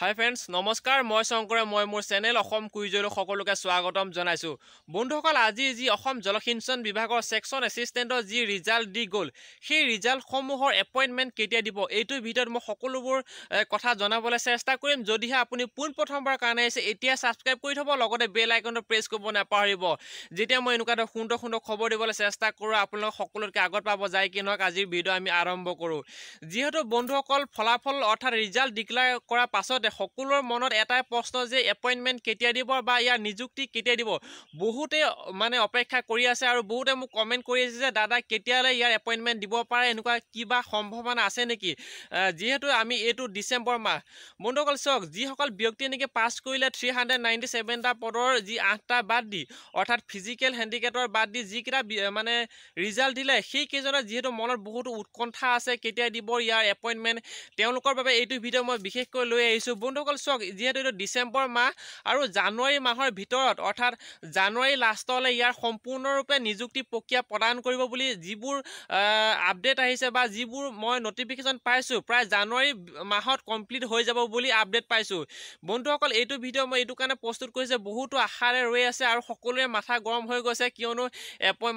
হাই friends নমস্কাৰ মই শংকৰে মই মোৰ চেনেল অসম কুইজলৈ সকলোকে স্বাগতম জনাইছোঁ বন্ধুসকল আজি যি অসম জলসিঞ্চন বিভাগৰ ছেকশ্যন এছিষ্টেণ্টৰ যি ৰিজাল্ট দি গ'ল সেই ৰিজাল্টসমূহৰ এপইণ্টমেণ্ট কেতিয়া দিব এইটোৰ ভিতৰত মই সকলোবোৰ কথা জনাবলৈ চেষ্টা কৰিম যদিহে আপুনি পোনপ্ৰথমবাৰ কাৰণে আহিছে এতিয়া ছাবস্ক্ৰাইব কৰি থ'ব লগতে বেল আইকনটো প্ৰেছ কৰিব নাপাহৰিব যেতিয়া মই এনেকুৱা ধৰণৰ সুন্দৰ সুন্দৰ খবৰ দিবলৈ চেষ্টা কৰোঁ আপোনালোক সকলোতকৈ আগত পাব যায় কি নহওক আজিৰ ভিডিঅ' আমি আৰম্ভ কৰোঁ যিহেতু বন্ধুসকল ফলাফল অৰ্থাৎ ৰিজাল্ট ডিক্লেয়াৰ কৰাৰ পাছত আচলতে সকলোৰ মনত এটাই প্ৰশ্ন যে এপইণ্টমেণ্ট কেতিয়া দিব বা ইয়াৰ নিযুক্তি কেতিয়া দিব বহুতে মানে অপেক্ষা কৰি আছে আৰু বহুতে মোক কমেণ্ট কৰি আছে যে দাদা কেতিয়ালৈ ইয়াৰ এপইণ্টমেণ্ট দিব পাৰে এনেকুৱা কিবা সম্ভাৱনা আছে নেকি যিহেতু আমি এইটো ডিচেম্বৰ মাহ বন্ধুসকল চাওক যিসকল ব্যক্তিয়ে নেকি পাছ কৰিলে থ্ৰী হাণ্ড্ৰেড নাইণ্টি ছেভেনটা পদৰ যি আঠটা বাদ দি অৰ্থাৎ ফিজিকেল হেণ্ডিকেপৰ বাদ দি যিকেইটা মানে ৰিজাল্ট দিলে সেইকেইজনৰ যিহেতু মনত বহুতো উৎকণ্ঠা আছে কেতিয়া দিব ইয়াৰ এপইণ্টমেণ্ট তেওঁলোকৰ বাবে এইটো ভিডিঅ' মই বিশেষকৈ লৈ আহিছোঁ বন্ধুসকল চাওক যিহেতু এইটো ডিচেম্বৰ মাহ আৰু জানুৱাৰী মাহৰ ভিতৰত অৰ্থাৎ জানুৱাৰী লাষ্টলৈ ইয়াৰ সম্পূৰ্ণৰূপে নিযুক্তি প্ৰক্ৰিয়া প্ৰদান কৰিব বুলি যিবোৰ আপডেট আহিছে বা যিবোৰ মই নটিফিকেশ্যন পাইছোঁ প্ৰায় জানুৱাৰী মাহত কমপ্লিট হৈ যাব বুলি আপডেট পাইছোঁ বন্ধুসকল এইটো ভিডিঅ' মই এইটো কাৰণে প্ৰস্তুত কৰিছে বহুতো আশাৰে ৰৈ আছে আৰু সকলোৰে মাথা গৰম হৈ গৈছে কিয়নো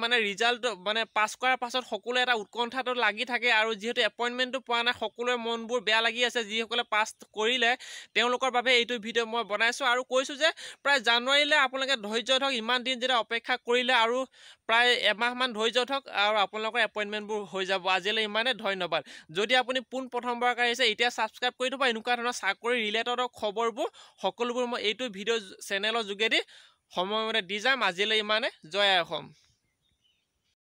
মানে ৰিজাল্ট মানে পাছ কৰাৰ পাছত সকলোৱে এটা উৎকণ্ঠাটো লাগি থাকে আৰু যিহেতু এপইণ্টমেণ্টটো পোৱা নাই সকলোৰে মনবোৰ বেয়া লাগি আছে যিসকলে পাছ কৰিলে তেওঁলোকৰ বাবে এইটো ভিডিঅ' মই বনাইছোঁ আৰু কৈছোঁ যে প্ৰায় জানুৱাৰীলৈ আপোনালোকে ধৈৰ্য ধৰক ইমান দিন যেতিয়া অপেক্ষা কৰিলে আৰু প্ৰায় এমাহমান ধৈৰ্য ধৰক আৰু আপোনালোকৰ এপইণ্টমেণ্টবোৰ হৈ যাব আজিলৈ ইমানে ধন্যবাদ যদি আপুনি পোন প্ৰথমবাৰ কাঢ়িছে এতিয়া ছাবস্ক্ৰাইব কৰি থ'ব এনেকুৱা ধৰণৰ চাকৰি ৰিলেটেডৰ খবৰবোৰ সকলোবোৰ মই এইটো ভিডিঅ' চেনেলৰ যোগেদি সময়মতে দি যাম আজিলৈ ইমানে জয় অসম